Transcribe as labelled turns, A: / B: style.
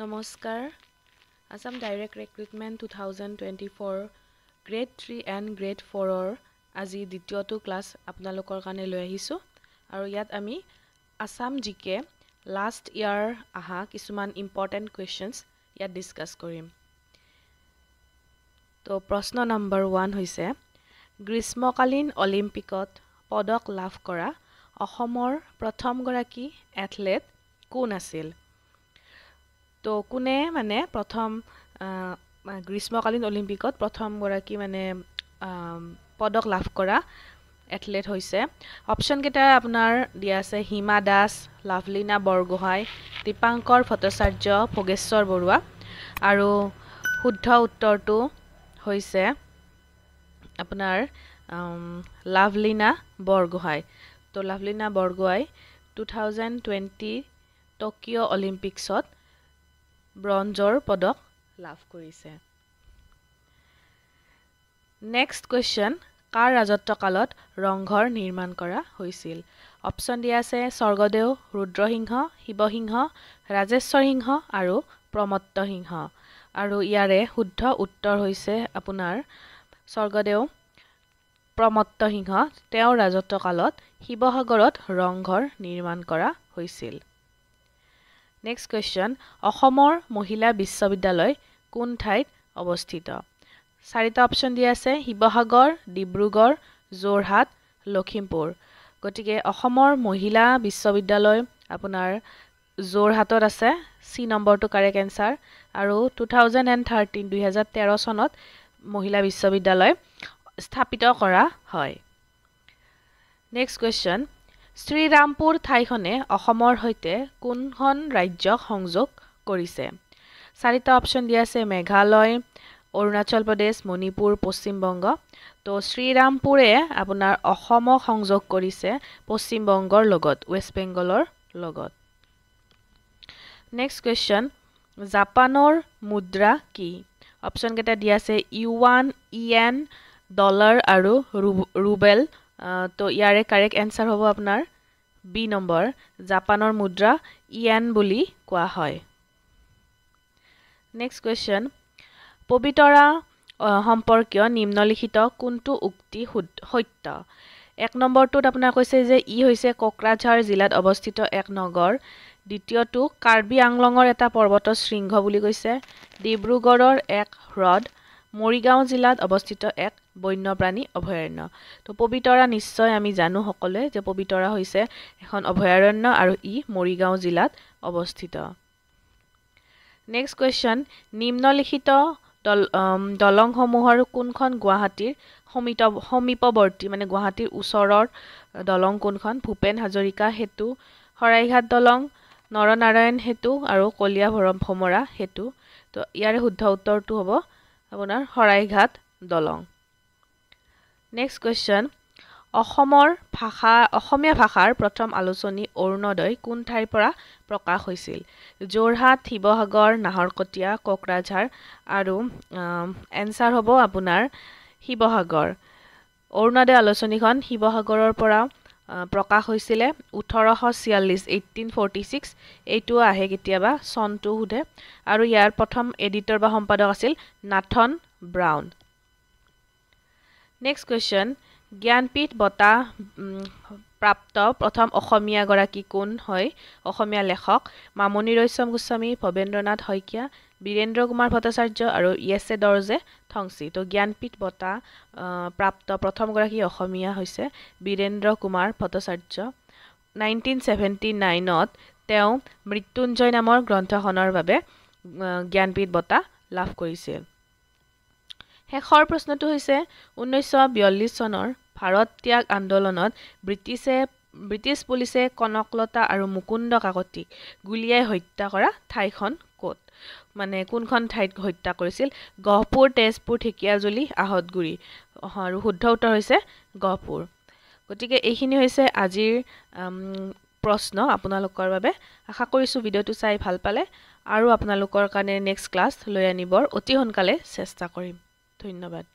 A: নমস্কাৰ Assam direct recruitment two thousand twenty four grade three and grade ফ'ৰৰ আজি দ্বিতীয়টো ক্লাছ আপোনালোকৰ কাৰণে লৈ আহিছোঁ আৰু ইয়াত আমি Assam G K last year অহা কিছুমান ইম্পৰ্টেণ্ট কুৱেশ্যনছ ইয়াত ডিছকাছ কৰিম তো প্ৰশ্ন নম্বৰ ওৱান হৈছে গ্ৰীষ্মকালীন অলিম্পিকত পদক লাভ কৰা অসমৰ প্ৰথমগৰাকী এথলেট কোন আছিল তো কোনে মানে প্ৰথম গ্ৰীষ্মকালীন অলিম্পিকত প্ৰথমগৰাকী মানে পদক লাভ কৰা এথলেট হৈছে অপশ্যনকেইটা আপোনাৰ দিয়া আছে হিমা দাস লাভলীনা বৰগোহাঁই দীপাংকৰ ভট্টাচাৰ্য ভোগেশ্বৰ বৰুৱা আৰু শুদ্ধ উত্তৰটো হৈছে আপোনাৰ লাভলীনা বৰগোহাঁই তো Lovlina Borgohain two thousand twenty Tokyo' অলিম্পিকছত ব্ৰঞ্জৰ পদক লাভ কৰিছে নেক্সট কুৱেশ্যন কাৰ ৰাজত্বকালত ৰংঘৰ নিৰ্মাণ কৰা হৈছিল অপশ্যন দিয়া আছে স্বৰ্গদেউ ৰুদ্ৰসিংহ শিৱসিংহ ৰাজেশ্বৰ সিংহ আৰু প্ৰমত্ত সিংহ আৰু ইয়াৰে শুদ্ধ উত্তৰ হৈছে আপোনাৰ স্বৰ্গদেউ প্ৰমত্ত সিংহ তেওঁৰ ৰাজত্বকালত শিৱসাগৰত ৰংঘৰ নিৰ্মাণ কৰা হৈছিল নেক্সট কুৱেশ্যন অসমৰ মহিলা বিশ্ববিদ্যালয় কোন ঠাইত অৱস্থিত চাৰিটা অপশ্যন দি আছে শিৱসাগৰ ডিব্ৰুগড় যোৰহাট লখিমপুৰ গতিকে অসমৰ মহিলা বিশ্ববিদ্যালয় আপোনাৰ যোৰহাটত আছে চি নম্বৰটো কাৰেক্ট এনচাৰ আৰু টু থাউজেণ্ড এণ্ড থাৰ্টিন দুহেজাৰ তেৰ চনত মহিলা বিশ্ববিদ্যালয় স্থাপিত কৰা হয় নেক্সট কুৱেশ্যন শ্ৰীৰামপুৰ ঠাইখনে অসমৰ সৈতে কোনখন ৰাজ্যক সংযোগ কৰিছে চাৰিটা অপশ্যন দিয়া আছে মেঘালয় অৰুণাচল প্ৰদেশ মণিপুৰ পশ্চিমবংগ তো শ্ৰীৰামপুৰে আপোনাৰ অসমক সংযোগ কৰিছে পশ্চিমবংগৰ লগত ৱেষ্ট বেংগলৰ লগত নেক্সট কুৱেশ্যন জাপানৰ মুদ্ৰা কি অপশ্যনকেইটা দিয়া আছে ইউৱান ই এন ডলাৰ আৰু ৰুবেল তো ইয়াৰে কাৰেক্ট এনচাৰ হ'ব আপোনাৰ বি নম্বৰ জাপানৰ মুদ্ৰা ইয়েন বুলি কোৱা হয় নেক্সট কুৱেশ্যন পবিতৰা সম্পৰ্কীয় নিম্নলিখিত কোনটো উক্তি সত্য এক নম্বৰটোত আপোনাৰ কৈছে যে ই হৈছে কোকৰাঝাৰ জিলাত অৱস্থিত এক নগৰ দ্বিতীয়টো কাৰ্বি আংলঙৰ এটা পৰ্বত শৃংগ বুলি কৈছে ডিব্ৰুগড়ৰ এক হ্ৰদ মৰিগাঁও জিলাত অৱস্থিত এক বন্যপ্ৰাণী অভয়াৰণ্য তো পবিতৰা নিশ্চয় আমি জানো সকলোৱে যে পবিতৰা হৈছে এখন অভয়াৰণ্য আৰু ই মৰিগাঁও জিলাত অৱস্থিত নেক্সট কুৱেশ্যন নিম্নলিখিত দল দলংসমূহৰ কোনখন গুৱাহাটীৰ সমিত সমীপৱৰ্তী মানে গুৱাহাটীৰ ওচৰৰ দলং কোনখন ভূপেন হাজৰিকা সেতু শৰাইঘাট দলং নৰনাৰায়ণ সেতু আৰু কলীয়া ভৰম ভমৰা সেতু তো ইয়াৰে শুদ্ধ উত্তৰটো হ'ব আপোনাৰ শৰাইঘাট দলং নেক্সট কুৱেশ্যন অসমৰ ভাষা অসমীয়া ভাষাৰ প্ৰথম আলোচনী অৰুণোদয় কোন ঠাইৰ পৰা প্ৰকাশ হৈছিল যোৰহাট শিৱসাগৰ নাহৰকটীয়া কোকৰাঝাৰ আৰু এনচাৰ হ'ব আপোনাৰ শিৱসাগৰ অৰুণোদয় আলোচনীখন শিৱসাগৰৰ পৰা প্ৰকাশ হৈছিলে ওঠৰশ ছিয়াল্লিছ এইটিন ফৰ্টি ছিক্স এইটো আহে কেতিয়াবা চনটো সোধে আৰু ইয়াৰ প্ৰথম এডিটৰ বা সম্পাদক আছিল Nathan Brown next question Jnanpith বঁটা প্ৰাপ্ত প্ৰথম অসমীয়াগৰাকী কোন হয় অসমীয়া লেখক মামণি ৰৈশম গোস্বামী ভৱেন্দ্ৰনাথ শইকীয়া বীৰেন্দ্ৰ কুমাৰ ভট্টাচাৰ্য আৰু য়েছে দৰ্জে থংচি ত' জ্ঞানপীঠ বঁটা প্ৰাপ্ত প্ৰথমগৰাকী অসমীয়া হৈছে বীৰেন্দ্ৰ কুমাৰ ভট্টাচাৰ্য নাইনটিন চেভেণ্টি নাইনত তেওঁ মৃত্যুঞ্জয় নামৰ গ্ৰন্থখনৰ বাবে জ্ঞানপীঠ বঁটা লাভ কৰিছিল শেষৰ প্ৰশ্নটো হৈছে ঊনৈছশ বিয়াল্লিছ চনৰ ভাৰত ত্যাগ আন্দোলনত ব্ৰিটিছে ব্ৰিটিছ পুলিচে কনকলতা আৰু মুকুন্দ কাকতি গুলীয়াই হত্যা কৰা ঠাইখন ক'ত মানে কোনখন ঠাইত হত্যা কৰিছিল গহপুৰ তেজপুৰ ঢেকীয়াজুলি আহতগুৰি আৰু শুদ্ধ উত্তৰ হৈছে গহপুৰ গতিকে এইখিনি হৈছে আজিৰ প্ৰশ্ন আপোনালোকৰ বাবে আশা কৰিছোঁ ভিডিঅ'টো চাই ভাল পালে আৰু আপোনালোকৰ কাৰণে নেক্সট ক্লাছ লৈ আনিবৰ অতি সোনকালে চেষ্টা কৰিম ধন্যবাদ